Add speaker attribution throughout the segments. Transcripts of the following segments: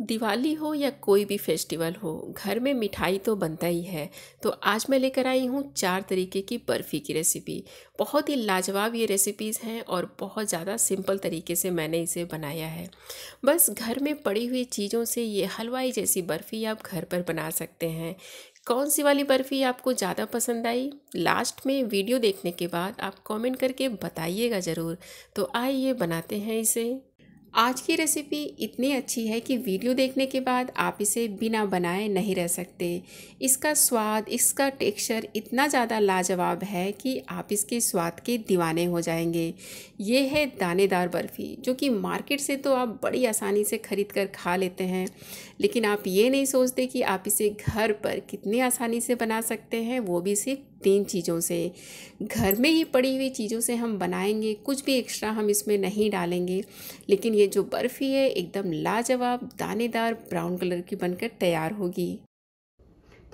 Speaker 1: दिवाली हो या कोई भी फेस्टिवल हो घर में मिठाई तो बनता ही है तो आज मैं लेकर आई हूँ चार तरीके की बर्फ़ी की रेसिपी बहुत ही लाजवाब ये रेसिपीज़ हैं और बहुत ज़्यादा सिंपल तरीके से मैंने इसे बनाया है बस घर में पड़ी हुई चीज़ों से ये हलवाई जैसी बर्फ़ी आप घर पर बना सकते हैं कौन सी वाली बर्फ़ी आपको ज़्यादा पसंद आई लास्ट में वीडियो देखने के बाद आप कमेंट करके बताइएगा ज़रूर तो आइए बनाते हैं इसे आज की रेसिपी इतनी अच्छी है कि वीडियो देखने के बाद आप इसे बिना बनाए नहीं रह सकते इसका स्वाद इसका टेक्सचर इतना ज़्यादा लाजवाब है कि आप इसके स्वाद के दीवाने हो जाएंगे ये है दानेदार बर्फ़ी जो कि मार्केट से तो आप बड़ी आसानी से ख़रीद कर खा लेते हैं लेकिन आप ये नहीं सोचते कि आप इसे घर पर कितनी आसानी से बना सकते हैं वो भी सिर्फ तीन चीज़ों से घर में ही पड़ी हुई चीज़ों से हम बनाएंगे कुछ भी एक्स्ट्रा हम इसमें नहीं डालेंगे लेकिन ये जो बर्फ़ी है एकदम लाजवाब दानेदार ब्राउन कलर की बनकर तैयार होगी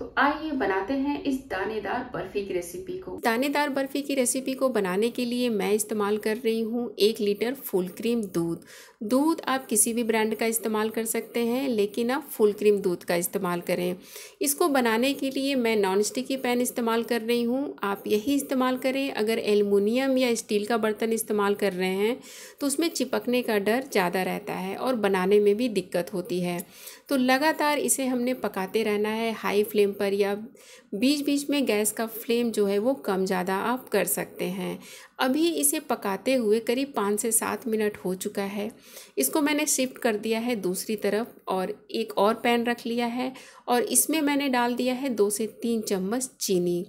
Speaker 1: तो आइए बनाते हैं इस दानेदार बर्फ़ी की रेसिपी को दानेदार बर्फ़ी की रेसिपी को बनाने के लिए मैं इस्तेमाल कर रही हूँ एक लीटर फुल क्रीम दूध दूध आप किसी भी ब्रांड का इस्तेमाल कर सकते हैं लेकिन आप फुल क्रीम दूध का इस्तेमाल करें इसको बनाने के लिए मैं नॉन स्टिकी पैन इस्तेमाल कर रही हूँ आप यही इस्तेमाल करें अगर एलमिनियम या स्टील का बर्तन इस्तेमाल कर रहे हैं तो उसमें चिपकने का डर ज़्यादा रहता है और बनाने में भी दिक्कत होती है तो लगातार इसे हमने पकाते रहना है हाई फ्लेम फ्लेम पर या बीच बीच में गैस का फ्लेम जो है वो कम ज़्यादा आप कर सकते हैं अभी इसे पकाते हुए करीब पाँच से सात मिनट हो चुका है इसको मैंने शिफ्ट कर दिया है दूसरी तरफ और एक और पैन रख लिया है और इसमें मैंने डाल दिया है दो से तीन चम्मच चीनी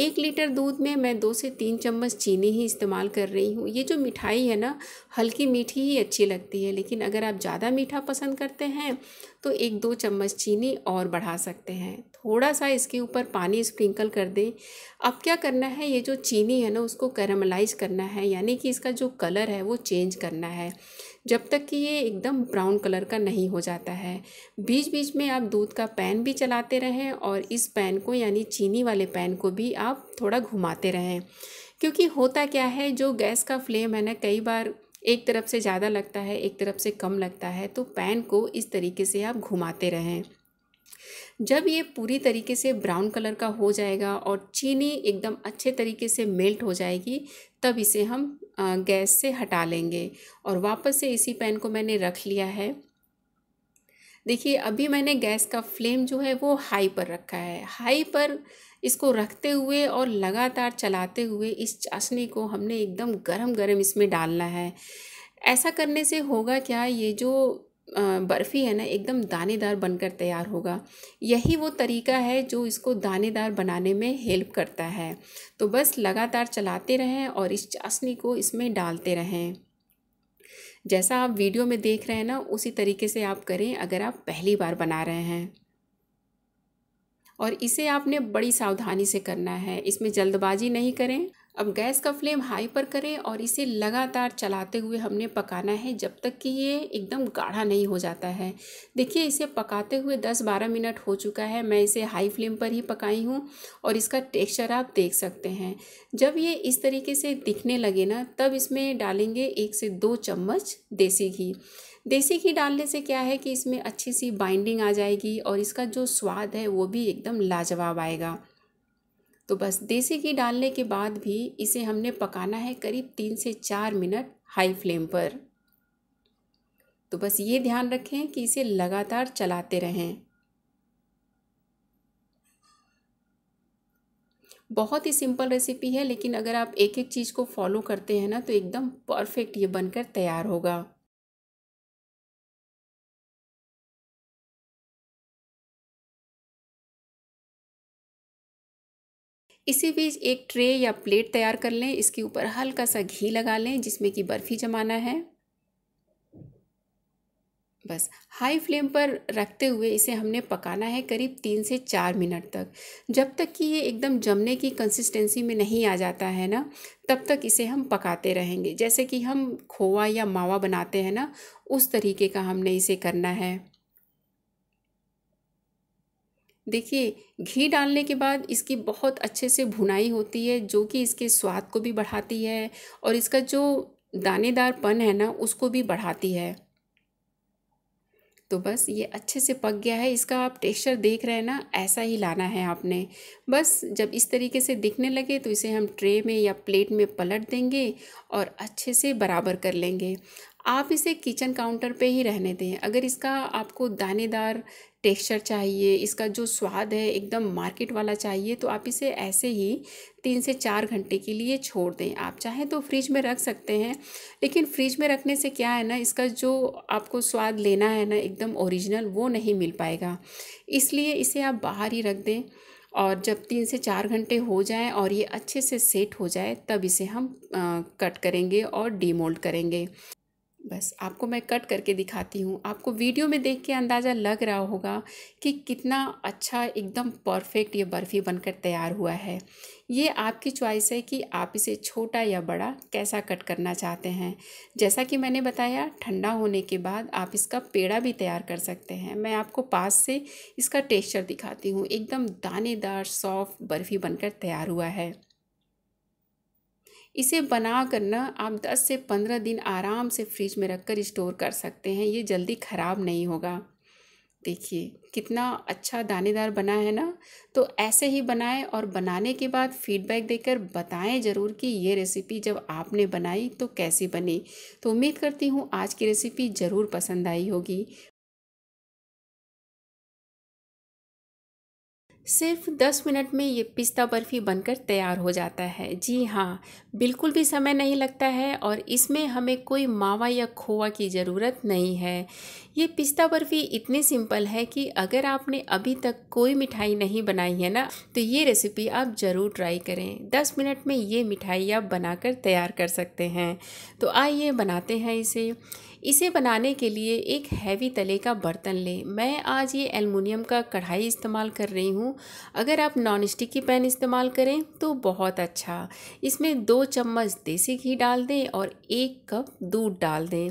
Speaker 1: एक लीटर दूध में मैं दो से तीन चम्मच चीनी ही इस्तेमाल कर रही हूँ ये जो मिठाई है ना हल्की मीठी ही अच्छी लगती है लेकिन अगर आप ज़्यादा मीठा पसंद करते हैं तो एक दो चम्मच चीनी और बढ़ा सकते हैं थोड़ा सा इसके ऊपर पानी स्प्रिंकल कर दें अब क्या करना है ये जो चीनी है ना उसको कैरमलाइज करना है यानी कि इसका जो कलर है वो चेंज करना है जब तक कि ये एकदम ब्राउन कलर का नहीं हो जाता है बीच बीच में आप दूध का पैन भी चलाते रहें और इस पैन को यानी चीनी वाले पैन को भी आप थोड़ा घुमाते रहें क्योंकि होता क्या है जो गैस का फ्लेम है ना कई बार एक तरफ से ज़्यादा लगता है एक तरफ से कम लगता है तो पैन को इस तरीके से आप घुमाते रहें जब ये पूरी तरीके से ब्राउन कलर का हो जाएगा और चीनी एकदम अच्छे तरीके से मेल्ट हो जाएगी तब इसे हम गैस से हटा लेंगे और वापस से इसी पैन को मैंने रख लिया है देखिए अभी मैंने गैस का फ्लेम जो है वो हाई पर रखा है हाई पर इसको रखते हुए और लगातार चलाते हुए इस चाशनी को हमने एकदम गरम गरम इसमें डालना है ऐसा करने से होगा क्या ये जो बर्फ़ी है ना एकदम दानेदार बनकर तैयार होगा यही वो तरीका है जो इसको दानेदार बनाने में हेल्प करता है तो बस लगातार चलाते रहें और इस चाशनी को इसमें डालते रहें जैसा आप वीडियो में देख रहे हैं ना उसी तरीके से आप करें अगर आप पहली बार बना रहे हैं और इसे आपने बड़ी सावधानी से करना है इसमें जल्दबाजी नहीं करें अब गैस का फ्लेम हाई पर करें और इसे लगातार चलाते हुए हमने पकाना है जब तक कि ये एकदम गाढ़ा नहीं हो जाता है देखिए इसे पकाते हुए 10-12 मिनट हो चुका है मैं इसे हाई फ्लेम पर ही पकाई हूँ और इसका टेक्सचर आप देख सकते हैं जब ये इस तरीके से दिखने लगे ना तब इसमें डालेंगे एक से दो चम्मच देसी घी देसी घी डालने से क्या है कि इसमें अच्छी सी बाइंडिंग आ जाएगी और इसका जो स्वाद है वो भी एकदम लाजवाब आएगा तो बस देसी घी डालने के बाद भी इसे हमने पकाना है करीब तीन से चार मिनट हाई फ्लेम पर तो बस ये ध्यान रखें कि इसे लगातार चलाते रहें बहुत ही सिंपल रेसिपी है लेकिन अगर आप एक एक चीज़ को फॉलो करते हैं ना तो एकदम परफेक्ट ये बनकर तैयार होगा इसी बीच एक ट्रे या प्लेट तैयार कर लें इसके ऊपर हल्का सा घी लगा लें जिसमें कि बर्फ़ी जमाना है बस हाई फ्लेम पर रखते हुए इसे हमने पकाना है करीब तीन से चार मिनट तक जब तक कि ये एकदम जमने की कंसिस्टेंसी में नहीं आ जाता है ना तब तक इसे हम पकाते रहेंगे जैसे कि हम खोवा या मावा बनाते हैं ना उस तरीके का हमने इसे करना है देखिए घी डालने के बाद इसकी बहुत अच्छे से भुनाई होती है जो कि इसके स्वाद को भी बढ़ाती है और इसका जो दानेदारपन है ना उसको भी बढ़ाती है तो बस ये अच्छे से पक गया है इसका आप टेक्सचर देख रहे हैं ना ऐसा ही लाना है आपने बस जब इस तरीके से दिखने लगे तो इसे हम ट्रे में या प्लेट में पलट देंगे और अच्छे से बराबर कर लेंगे आप इसे किचन काउंटर पे ही रहने दें अगर इसका आपको दानेदार टेक्सचर चाहिए इसका जो स्वाद है एकदम मार्केट वाला चाहिए तो आप इसे ऐसे ही तीन से चार घंटे के लिए छोड़ दें आप चाहें तो फ्रिज में रख सकते हैं लेकिन फ्रिज में रखने से क्या है ना इसका जो आपको स्वाद लेना है ना एकदम ओरिजिनल वो नहीं मिल पाएगा इसलिए इसे आप बाहर ही रख दें और जब तीन से चार घंटे हो जाए और ये अच्छे से सेट हो जाए तब इसे हम आ, कट करेंगे और डीमोल्ड करेंगे बस आपको मैं कट करके दिखाती हूँ आपको वीडियो में देख के अंदाज़ा लग रहा होगा कि कितना अच्छा एकदम परफेक्ट ये बर्फ़ी बनकर तैयार हुआ है ये आपकी चॉइस है कि आप इसे छोटा या बड़ा कैसा कट करना चाहते हैं जैसा कि मैंने बताया ठंडा होने के बाद आप इसका पेड़ा भी तैयार कर सकते हैं मैं आपको पास से इसका टेक्स्चर दिखाती हूँ एकदम दानेदार सॉफ्ट बर्फ़ी बनकर तैयार हुआ है इसे बना कर ना आप 10 से 15 दिन आराम से फ्रिज में रख कर स्टोर कर सकते हैं ये जल्दी ख़राब नहीं होगा देखिए कितना अच्छा दानेदार बना है ना तो ऐसे ही बनाएं और बनाने के बाद फीडबैक देकर बताएं ज़रूर कि ये रेसिपी जब आपने बनाई तो कैसी बनी तो उम्मीद करती हूँ आज की रेसिपी ज़रूर पसंद आई होगी सिर्फ दस मिनट में ये पिस्ता बर्फ़ी बनकर तैयार हो जाता है जी हाँ बिल्कुल भी समय नहीं लगता है और इसमें हमें कोई मावा या खोआ की ज़रूरत नहीं है ये पिस्ता बर्फ़ी इतनी सिंपल है कि अगर आपने अभी तक कोई मिठाई नहीं बनाई है ना तो ये रेसिपी आप ज़रूर ट्राई करें दस मिनट में ये मिठाई आप बनाकर तैयार कर सकते हैं तो आइए बनाते हैं इसे इसे बनाने के लिए एक हैवी तले का बर्तन लें मैं आज ये एलमिनियम का कढ़ाई इस्तेमाल कर रही हूँ अगर आप नॉन स्टिक की पैन इस्तेमाल करें तो बहुत अच्छा इसमें दो चम्मच देसी घी डाल दें और एक कप दूध डाल दें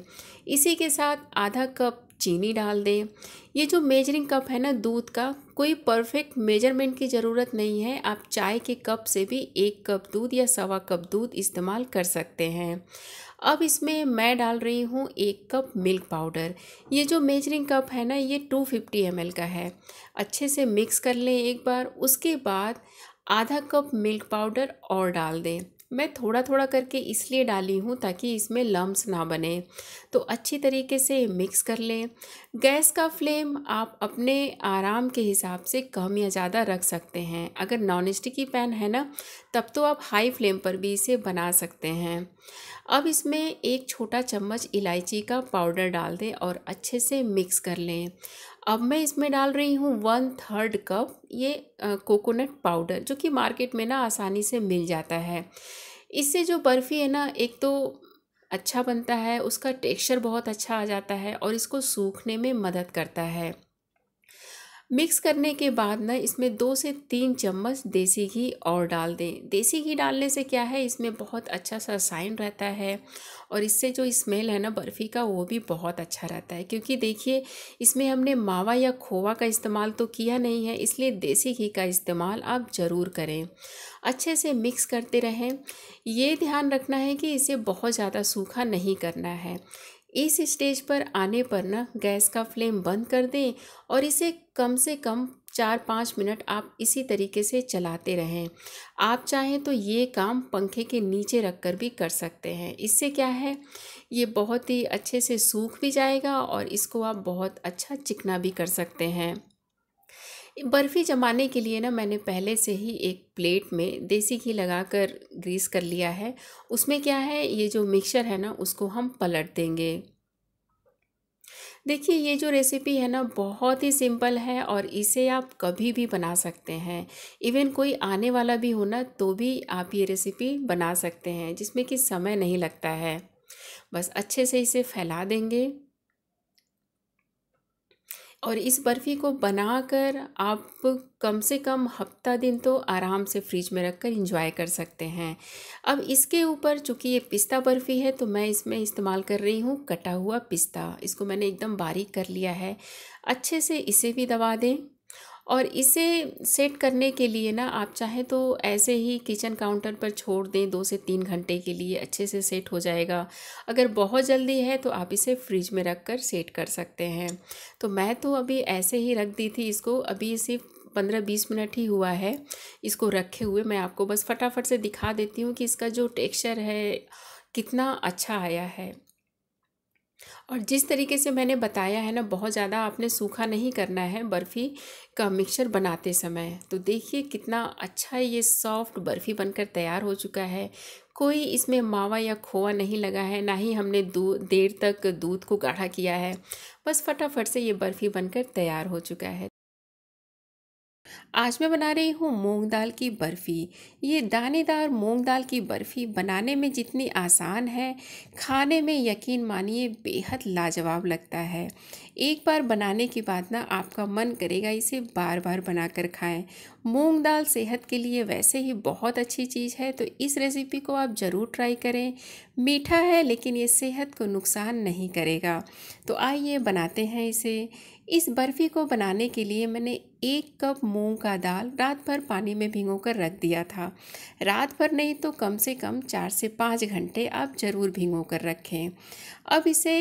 Speaker 1: इसी के साथ आधा कप चीनी डाल दें ये जो मेजरिंग कप है ना दूध का कोई परफेक्ट मेजरमेंट की ज़रूरत नहीं है आप चाय के कप से भी एक कप दूध या सवा कप दूध इस्तेमाल कर सकते हैं अब इसमें मैं डाल रही हूँ एक कप मिल्क पाउडर ये जो मेजरिंग कप है ना ये 250 फिफ्टी का है अच्छे से मिक्स कर लें एक बार उसके बाद आधा कप मिल्क पाउडर और डाल दें मैं थोड़ा थोड़ा करके इसलिए डाली हूँ ताकि इसमें लम्स ना बने तो अच्छी तरीके से मिक्स कर लें गैस का फ्लेम आप अपने आराम के हिसाब से कम या ज़्यादा रख सकते हैं अगर नॉन स्टिकी पैन है ना तब तो आप हाई फ्लेम पर भी इसे बना सकते हैं अब इसमें एक छोटा चम्मच इलायची का पाउडर डाल दें और अच्छे से मिक्स कर लें अब मैं इसमें डाल रही हूँ वन थर्ड कप ये कोकोनट पाउडर जो कि मार्केट में ना आसानी से मिल जाता है इससे जो बर्फ़ी है ना एक तो अच्छा बनता है उसका टेक्सचर बहुत अच्छा आ जाता है और इसको सूखने में मदद करता है मिक्स करने के बाद ना इसमें दो से तीन चम्मच देसी घी और डाल दें देसी घी डालने से क्या है इसमें बहुत अच्छा सा साइन रहता है और इससे जो स्मेल है ना बर्फ़ी का वो भी बहुत अच्छा रहता है क्योंकि देखिए इसमें हमने मावा या खोवा का इस्तेमाल तो किया नहीं है इसलिए देसी घी का इस्तेमाल आप ज़रूर करें अच्छे से मिक्स करते रहें ये ध्यान रखना है कि इसे बहुत ज़्यादा सूखा नहीं करना है इस स्टेज पर आने पर ना गैस का फ्लेम बंद कर दें और इसे कम से कम चार पाँच मिनट आप इसी तरीके से चलाते रहें आप चाहें तो ये काम पंखे के नीचे रख कर भी कर सकते हैं इससे क्या है ये बहुत ही अच्छे से सूख भी जाएगा और इसको आप बहुत अच्छा चिकना भी कर सकते हैं बर्फ़ी जमाने के लिए ना मैंने पहले से ही एक प्लेट में देसी घी लगाकर ग्रीस कर लिया है उसमें क्या है ये जो मिक्सचर है ना उसको हम पलट देंगे देखिए ये जो रेसिपी है ना बहुत ही सिंपल है और इसे आप कभी भी बना सकते हैं इवन कोई आने वाला भी हो ना तो भी आप ये रेसिपी बना सकते हैं जिसमें कि समय नहीं लगता है बस अच्छे से इसे फैला देंगे और इस बर्फ़ी को बनाकर आप कम से कम हफ्ता दिन तो आराम से फ्रिज में रख कर इंजॉय कर सकते हैं अब इसके ऊपर चूँकि ये पिस्ता बर्फ़ी है तो मैं इसमें इस्तेमाल कर रही हूँ कटा हुआ पिस्ता इसको मैंने एकदम बारीक कर लिया है अच्छे से इसे भी दबा दें और इसे सेट करने के लिए ना आप चाहें तो ऐसे ही किचन काउंटर पर छोड़ दें दो से तीन घंटे के लिए अच्छे से सेट हो जाएगा अगर बहुत जल्दी है तो आप इसे फ्रिज में रख कर सेट कर सकते हैं तो मैं तो अभी ऐसे ही रख दी थी इसको अभी सिर्फ पंद्रह बीस मिनट ही हुआ है इसको रखे हुए मैं आपको बस फटाफट से दिखा देती हूँ कि इसका जो टेक्सचर है कितना अच्छा आया है और जिस तरीके से मैंने बताया है ना बहुत ज़्यादा आपने सूखा नहीं करना है बर्फ़ी का मिक्सचर बनाते समय तो देखिए कितना अच्छा ये सॉफ्ट बर्फ़ी बनकर तैयार हो चुका है कोई इसमें मावा या खोआ नहीं लगा है ना ही हमने दूध देर तक दूध को गाढ़ा किया है बस फटाफट से ये बर्फ़ी बनकर तैयार हो चुका है आज मैं बना रही हूँ मूंग दाल की बर्फ़ी ये दानेदार मूंग दाल की बर्फ़ी बनाने में जितनी आसान है खाने में यकीन मानिए बेहद लाजवाब लगता है एक बार बनाने के बाद ना आपका मन करेगा इसे बार बार बनाकर खाएं खाएँ मूंग दाल सेहत के लिए वैसे ही बहुत अच्छी चीज़ है तो इस रेसिपी को आप ज़रूर ट्राई करें मीठा है लेकिन ये सेहत को नुकसान नहीं करेगा तो आइए बनाते हैं इसे इस बर्फ़ी को बनाने के लिए मैंने एक कप मूंग का दाल रात भर पानी में भिगो कर रख दिया था रात भर नहीं तो कम से कम चार से पाँच घंटे आप ज़रूर भिगो कर रखें अब इसे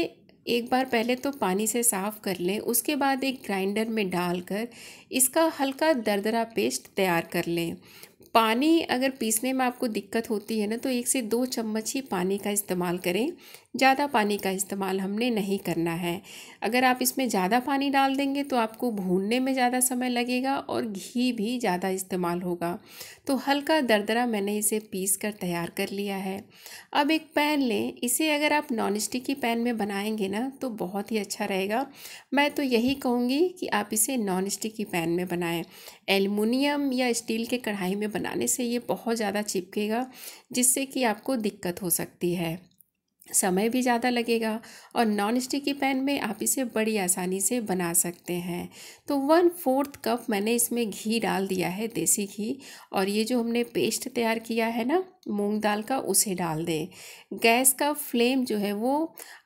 Speaker 1: एक बार पहले तो पानी से साफ़ कर लें उसके बाद एक ग्राइंडर में डालकर इसका हल्का दरदरा पेस्ट तैयार कर लें पानी अगर पीसने में आपको दिक्कत होती है ना तो एक से दो चम्मच ही पानी का इस्तेमाल करें ज़्यादा पानी का इस्तेमाल हमने नहीं करना है अगर आप इसमें ज़्यादा पानी डाल देंगे तो आपको भूनने में ज़्यादा समय लगेगा और घी भी ज़्यादा इस्तेमाल होगा तो हल्का दरदरा मैंने इसे पीस कर तैयार कर लिया है अब एक पैन लें इसे अगर आप नॉन स्टिक की पैन में बनाएंगे ना तो बहुत ही अच्छा रहेगा मैं तो यही कहूँगी कि आप इसे नॉन स्टिक की पैन में बनाएं एलमिनियम या स्टील के कढ़ाई में बनाने से ये बहुत ज़्यादा चिपकेगा जिससे कि आपको दिक्कत हो सकती है समय भी ज़्यादा लगेगा और नॉन स्टिकी पैन में आप इसे बड़ी आसानी से बना सकते हैं तो वन फोर्थ कप मैंने इसमें घी डाल दिया है देसी घी और ये जो हमने पेस्ट तैयार किया है ना मूंग दाल का उसे डाल दें गैस का फ्लेम जो है वो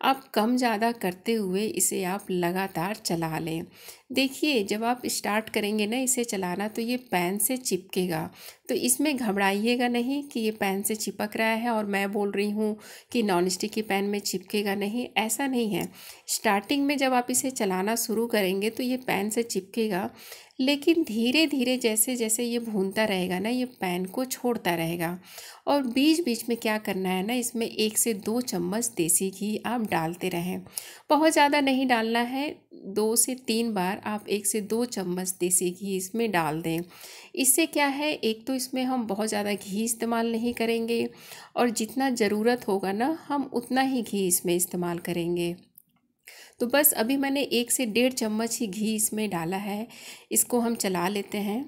Speaker 1: आप कम ज़्यादा करते हुए इसे आप लगातार चला लें देखिए जब आप स्टार्ट करेंगे ना इसे चलाना तो ये पैन से चिपकेगा तो इसमें घबराइएगा नहीं कि ये पैन से चिपक रहा है और मैं बोल रही हूँ कि नॉन स्टिक की पैन में चिपकेगा नहीं ऐसा नहीं है स्टार्टिंग में जब आप इसे चलाना शुरू करेंगे तो ये पैन से चिपकेगा लेकिन धीरे धीरे जैसे जैसे ये भूनता रहेगा ना ये पैन को छोड़ता रहेगा और बीच बीच में क्या करना है ना इसमें एक से दो चम्मच देसी घी आप डालते रहें बहुत ज़्यादा नहीं डालना है दो से तीन बार आप एक से दो चम्मच देसी घी इसमें डाल दें इससे क्या है एक तो इसमें हम बहुत ज़्यादा घी इस्तेमाल नहीं करेंगे और जितना ज़रूरत होगा ना हम उतना ही घी इसमें इस्तेमाल करेंगे तो बस अभी मैंने एक से डेढ़ चम्मच ही घी इसमें डाला है इसको हम चला लेते हैं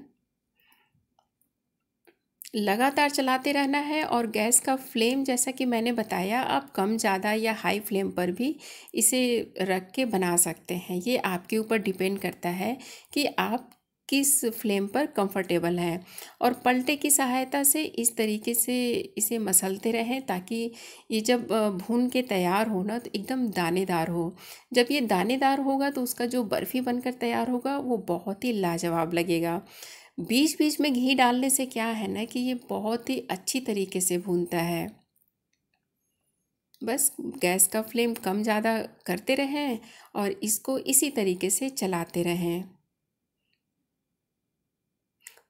Speaker 1: लगातार चलाते रहना है और गैस का फ्लेम जैसा कि मैंने बताया आप कम ज़्यादा या हाई फ्लेम पर भी इसे रख के बना सकते हैं ये आपके ऊपर डिपेंड करता है कि आप किस फ्लेम पर कंफर्टेबल हैं और पलटे की सहायता से इस तरीके से इसे मसलते रहें ताकि ये जब भून के तैयार हो ना तो एकदम दानेदार हो जब ये दानेदार होगा तो उसका जो बर्फ़ी बनकर तैयार होगा वो बहुत ही लाजवाब लगेगा बीच बीच में घी डालने से क्या है ना कि ये बहुत ही अच्छी तरीके से भूनता है बस गैस का फ्लेम कम ज़्यादा करते रहें और इसको इसी तरीके से चलाते रहें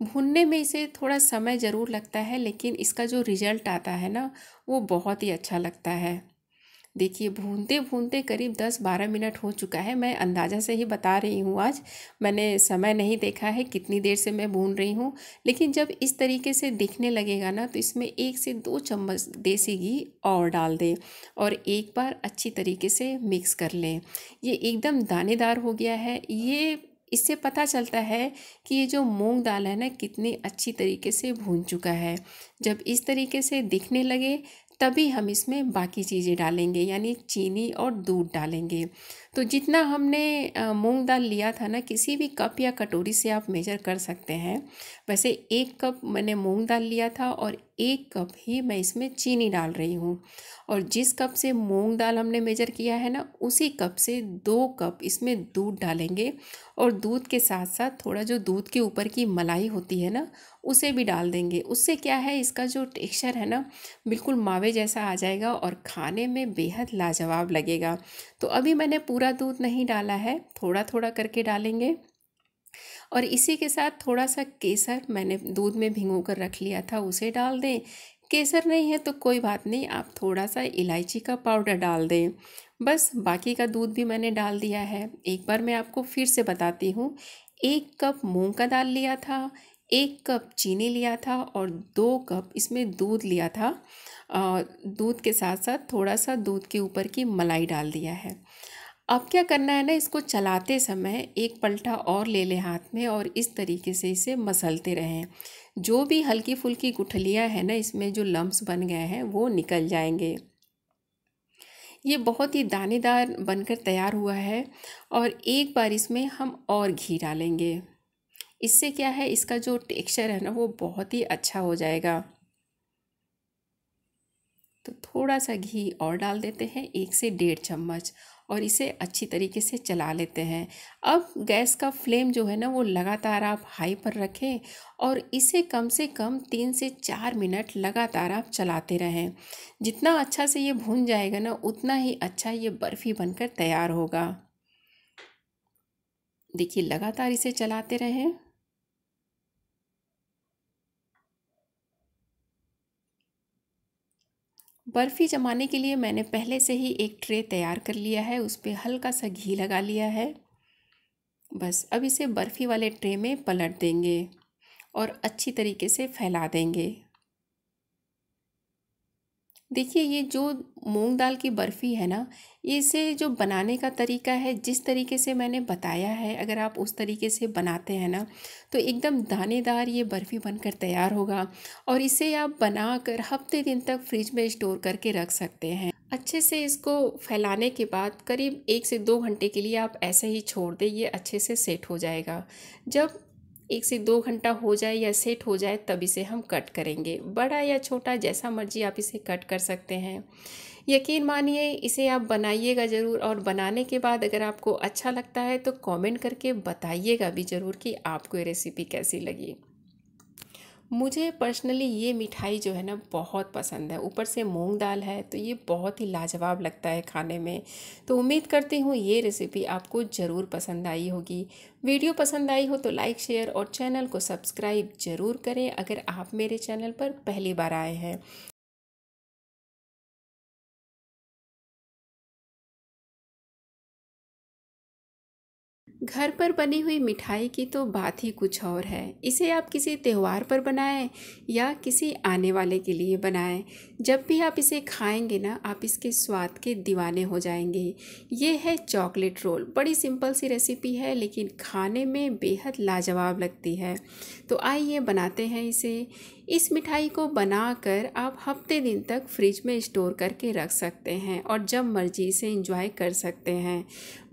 Speaker 1: भूनने में इसे थोड़ा समय ज़रूर लगता है लेकिन इसका जो रिज़ल्ट आता है ना वो बहुत ही अच्छा लगता है देखिए भूनते भूनते करीब दस बारह मिनट हो चुका है मैं अंदाज़ा से ही बता रही हूँ आज मैंने समय नहीं देखा है कितनी देर से मैं भून रही हूँ लेकिन जब इस तरीके से दिखने लगेगा ना तो इसमें एक से दो चम्मच देसी घी और डाल दें और एक बार अच्छी तरीके से मिक्स कर लें ये एकदम दानेदार हो गया है ये इससे पता चलता है कि ये जो मूंग दाल है ना कितनी अच्छी तरीके से भून चुका है जब इस तरीके से दिखने लगे तभी हम इसमें बाकी चीज़ें डालेंगे यानी चीनी और दूध डालेंगे तो जितना हमने मूंग दाल लिया था ना किसी भी कप या कटोरी से आप मेजर कर सकते हैं वैसे एक कप मैंने मूंग दाल लिया था और एक कप ही मैं इसमें चीनी डाल रही हूँ और जिस कप से मूंग दाल हमने मेजर किया है ना उसी कप से दो कप इसमें दूध डालेंगे और दूध के साथ साथ थोड़ा जो दूध के ऊपर की मलाई होती है ना उसे भी डाल देंगे उससे क्या है इसका जो टेक्सचर है ना बिल्कुल मावे जैसा आ जाएगा और खाने में बेहद लाजवाब लगेगा तो अभी मैंने पूरा पूरा दूध नहीं डाला है थोड़ा थोड़ा करके डालेंगे और इसी के साथ थोड़ा सा केसर मैंने दूध में भिंगो कर रख लिया था उसे डाल दें केसर नहीं है तो कोई बात नहीं आप थोड़ा सा इलायची का पाउडर डाल दें बस बाकी का दूध भी मैंने डाल दिया है एक बार मैं आपको फिर से बताती हूँ एक कप मूंग का दाल लिया था एक कप चीनी लिया था और दो कप इसमें दूध लिया था दूध के साथ साथ थोड़ा सा दूध के ऊपर की मलाई डाल दिया है अब क्या करना है ना इसको चलाते समय एक पलटा और ले लें हाथ में और इस तरीके से इसे मसलते रहें जो भी हल्की फुल्की गुठलियाँ हैं ना इसमें जो लम्ब्स बन गए हैं वो निकल जाएंगे ये बहुत ही दानेदार बनकर तैयार हुआ है और एक बार इसमें हम और घी डालेंगे इससे क्या है इसका जो टेक्सचर है ना वो बहुत ही अच्छा हो जाएगा तो थोड़ा सा घी और डाल देते हैं एक से डेढ़ चम्मच और इसे अच्छी तरीके से चला लेते हैं अब गैस का फ्लेम जो है ना वो लगातार आप हाई पर रखें और इसे कम से कम तीन से चार मिनट लगातार आप चलाते रहें जितना अच्छा से ये भून जाएगा ना उतना ही अच्छा ये बर्फ़ी बनकर तैयार होगा देखिए लगातार इसे चलाते रहें बर्फ़ी जमाने के लिए मैंने पहले से ही एक ट्रे तैयार कर लिया है उस पर हल्का सा घी लगा लिया है बस अब इसे बर्फ़ी वाले ट्रे में पलट देंगे और अच्छी तरीके से फैला देंगे देखिए ये जो मूंग दाल की बर्फ़ी है ना इसे जो बनाने का तरीका है जिस तरीके से मैंने बताया है अगर आप उस तरीके से बनाते हैं ना तो एकदम दानेदार ये बर्फ़ी बनकर तैयार होगा और इसे आप बनाकर हफ्ते दिन तक फ्रिज में स्टोर करके रख सकते हैं अच्छे से इसको फैलाने के बाद करीब एक से दो घंटे के लिए आप ऐसे ही छोड़ दें ये अच्छे से सेट हो जाएगा जब एक से दो घंटा हो जाए या सेट हो जाए तब इसे हम कट करेंगे बड़ा या छोटा जैसा मर्जी आप इसे कट कर सकते हैं यकीन मानिए इसे आप बनाइएगा ज़रूर और बनाने के बाद अगर आपको अच्छा लगता है तो कमेंट करके बताइएगा भी ज़रूर कि आपको ये रेसिपी कैसी लगी मुझे पर्सनली ये मिठाई जो है ना बहुत पसंद है ऊपर से मूंग दाल है तो ये बहुत ही लाजवाब लगता है खाने में तो उम्मीद करती हूँ ये रेसिपी आपको ज़रूर पसंद आई होगी वीडियो पसंद आई हो तो लाइक शेयर और चैनल को सब्सक्राइब ज़रूर करें अगर आप मेरे चैनल पर पहली बार आए हैं घर पर बनी हुई मिठाई की तो बात ही कुछ और है इसे आप किसी त्यौहार पर बनाएं या किसी आने वाले के लिए बनाएं जब भी आप इसे खाएंगे ना आप इसके स्वाद के दीवाने हो जाएंगे ये है चॉकलेट रोल बड़ी सिंपल सी रेसिपी है लेकिन खाने में बेहद लाजवाब लगती है तो आइए बनाते हैं इसे इस मिठाई को बनाकर आप हफ्ते दिन तक फ्रिज में स्टोर करके रख सकते हैं और जब मर्जी से इंजॉय कर सकते हैं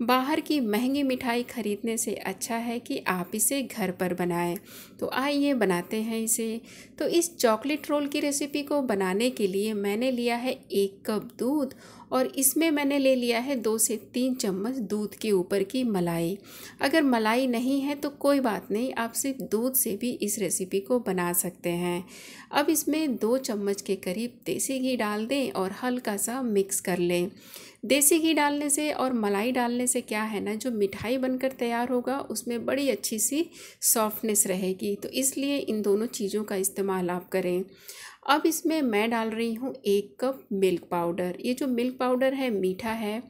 Speaker 1: बाहर की महंगी मिठाई खरीदने से अच्छा है कि आप इसे घर पर बनाएं तो आइए बनाते हैं इसे तो इस चॉकलेट रोल की रेसिपी को बनाने के लिए मैंने लिया है एक कप दूध और इसमें मैंने ले लिया है दो से तीन चम्मच दूध के ऊपर की मलाई अगर मलाई नहीं है तो कोई बात नहीं आप सिर्फ दूध से भी इस रेसिपी को बना सकते हैं अब इसमें दो चम्मच के करीब देसी घी डाल दें और हल्का सा मिक्स कर लें देसी घी डालने से और मलाई डालने से क्या है ना जो मिठाई बनकर तैयार होगा उसमें बड़ी अच्छी सी सॉफ्टनेस रहेगी तो इसलिए इन दोनों चीज़ों का इस्तेमाल आप करें अब इसमें मैं डाल रही हूँ एक कप मिल्क पाउडर ये जो मिल्क पाउडर है मीठा है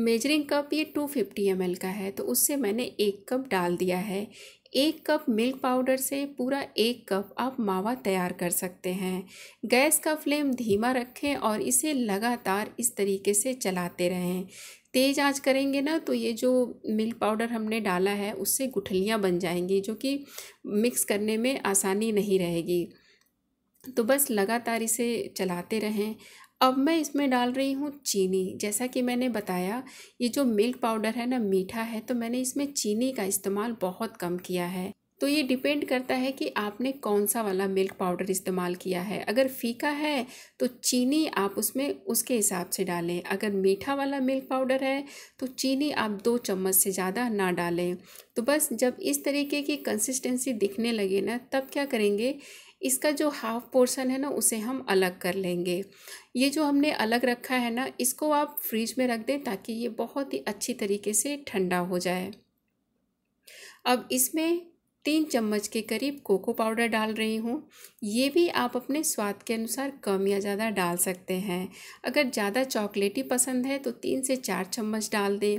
Speaker 1: मेजरिंग कप ये टू फिफ्टी एम का है तो उससे मैंने एक कप डाल दिया है एक कप मिल्क पाउडर से पूरा एक कप आप मावा तैयार कर सकते हैं गैस का फ्लेम धीमा रखें और इसे लगातार इस तरीके से चलाते रहें तेज़ आंच करेंगे ना तो ये जो मिल्क पाउडर हमने डाला है उससे गुठलियाँ बन जाएंगी जो कि मिक्स करने में आसानी नहीं रहेगी तो बस लगातार इसे चलाते रहें अब मैं इसमें डाल रही हूँ चीनी जैसा कि मैंने बताया ये जो मिल्क पाउडर है ना मीठा है तो मैंने इसमें चीनी का इस्तेमाल बहुत कम किया है तो ये डिपेंड करता है कि आपने कौन सा वाला मिल्क पाउडर इस्तेमाल किया है अगर फीका है तो चीनी आप उसमें उसके हिसाब से डालें अगर मीठा वाला मिल्क पाउडर है तो चीनी आप दो चम्मच से ज़्यादा ना डालें तो बस जब इस तरीके की कंसिस्टेंसी दिखने लगे ना तब क्या करेंगे इसका जो हाफ पोर्शन है ना उसे हम अलग कर लेंगे ये जो हमने अलग रखा है ना इसको आप फ्रिज में रख दें ताकि ये बहुत ही अच्छी तरीके से ठंडा हो जाए अब इसमें तीन चम्मच के करीब कोको पाउडर डाल रही हूँ ये भी आप अपने स्वाद के अनुसार कम या ज़्यादा डाल सकते हैं अगर ज़्यादा चॉकलेटी पसंद है तो तीन से चार चम्मच डाल दें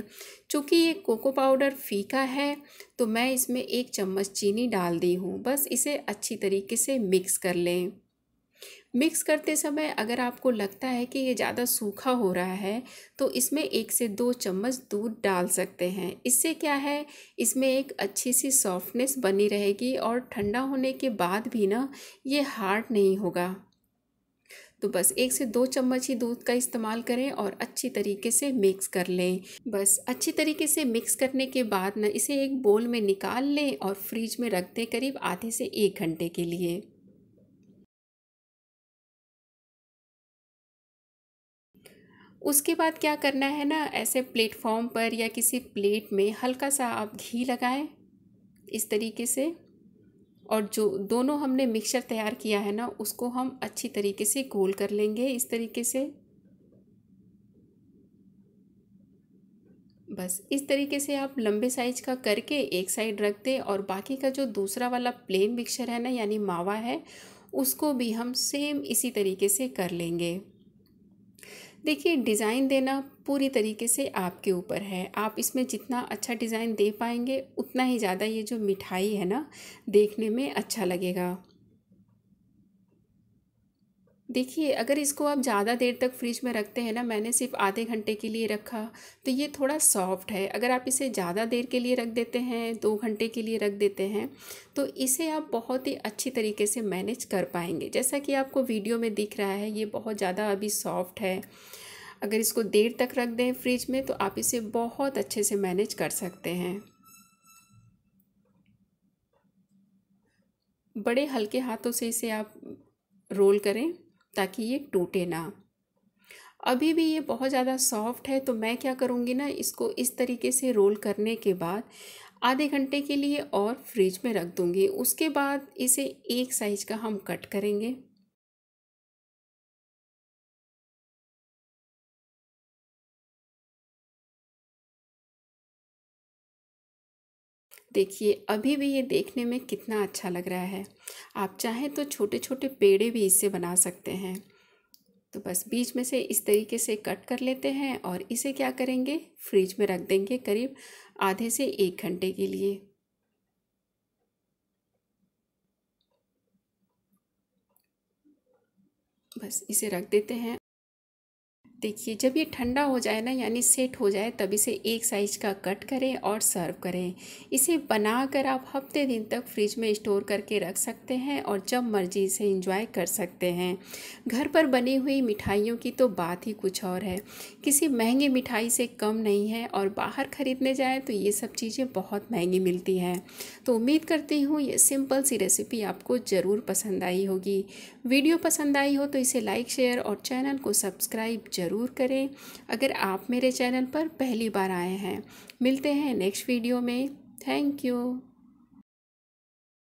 Speaker 1: चूँकि ये कोको पाउडर फीका है तो मैं इसमें एक चम्मच चीनी डाल दी हूँ बस इसे अच्छी तरीके से मिक्स कर लें मिक्स करते समय अगर आपको लगता है कि ये ज़्यादा सूखा हो रहा है तो इसमें एक से दो चम्मच दूध डाल सकते हैं इससे क्या है इसमें एक अच्छी सी सॉफ्टनेस बनी रहेगी और ठंडा होने के बाद भी ना ये हार्ड नहीं होगा तो बस एक से दो चम्मच ही दूध का इस्तेमाल करें और अच्छी तरीके से मिक्स कर लें बस अच्छी तरीके से मिक्स करने के बाद ना इसे एक बोल में निकाल लें और फ्रिज में रख दें करीब आधे से एक घंटे के लिए उसके बाद क्या करना है ना ऐसे प्लेटफॉर्म पर या किसी प्लेट में हल्का सा आप घी लगाएं इस तरीके से और जो दोनों हमने मिक्सचर तैयार किया है ना उसको हम अच्छी तरीके से गोल कर लेंगे इस तरीके से बस इस तरीके से आप लंबे साइज का करके एक साइड रख दें और बाकी का जो दूसरा वाला प्लेन मिक्सचर है ना यानी मावा है उसको भी हम सेम इसी तरीके से कर लेंगे देखिए डिज़ाइन देना पूरी तरीके से आपके ऊपर है आप इसमें जितना अच्छा डिज़ाइन दे पाएंगे उतना ही ज़्यादा ये जो मिठाई है ना देखने में अच्छा लगेगा देखिए अगर इसको आप ज़्यादा देर तक फ्रिज में रखते हैं ना मैंने सिर्फ आधे घंटे के लिए रखा तो ये थोड़ा सॉफ्ट है अगर आप इसे ज़्यादा देर के लिए रख देते हैं दो घंटे के लिए रख देते हैं तो इसे आप बहुत ही अच्छी तरीके से मैनेज कर पाएंगे जैसा कि आपको वीडियो में दिख रहा है ये बहुत ज़्यादा अभी सॉफ्ट है अगर इसको देर तक रख दें फ्रिज में तो आप इसे बहुत अच्छे से मैनेज कर सकते हैं बड़े हल्के हाथों से इसे आप रोल करें ताकि ये टूटे ना अभी भी ये बहुत ज़्यादा सॉफ्ट है तो मैं क्या करूँगी ना इसको इस तरीके से रोल करने के बाद आधे घंटे के लिए और फ्रिज में रख दूँगी उसके बाद इसे एक साइज़ का हम कट करेंगे देखिए अभी भी ये देखने में कितना अच्छा लग रहा है आप चाहें तो छोटे छोटे पेड़े भी इससे बना सकते हैं तो बस बीच में से इस तरीके से कट कर लेते हैं और इसे क्या करेंगे फ्रिज में रख देंगे करीब आधे से एक घंटे के लिए बस इसे रख देते हैं देखिए जब ये ठंडा हो जाए ना यानी सेट हो जाए तब इसे एक साइज़ का कट करें और सर्व करें इसे बनाकर आप हफ्ते दिन तक फ्रिज में स्टोर करके रख सकते हैं और जब मर्जी इसे इंजॉय कर सकते हैं घर पर बनी हुई मिठाइयों की तो बात ही कुछ और है किसी महंगी मिठाई से कम नहीं है और बाहर ख़रीदने जाएँ तो ये सब चीज़ें बहुत महंगी मिलती हैं तो उम्मीद करती हूँ ये सिंपल सी रेसिपी आपको ज़रूर पसंद आई होगी वीडियो पसंद आई हो तो इसे लाइक शेयर और चैनल को सब्सक्राइब जरूर ज़रूर करें अगर आप मेरे चैनल पर पहली बार आए हैं मिलते हैं नेक्स्ट वीडियो में थैंक यू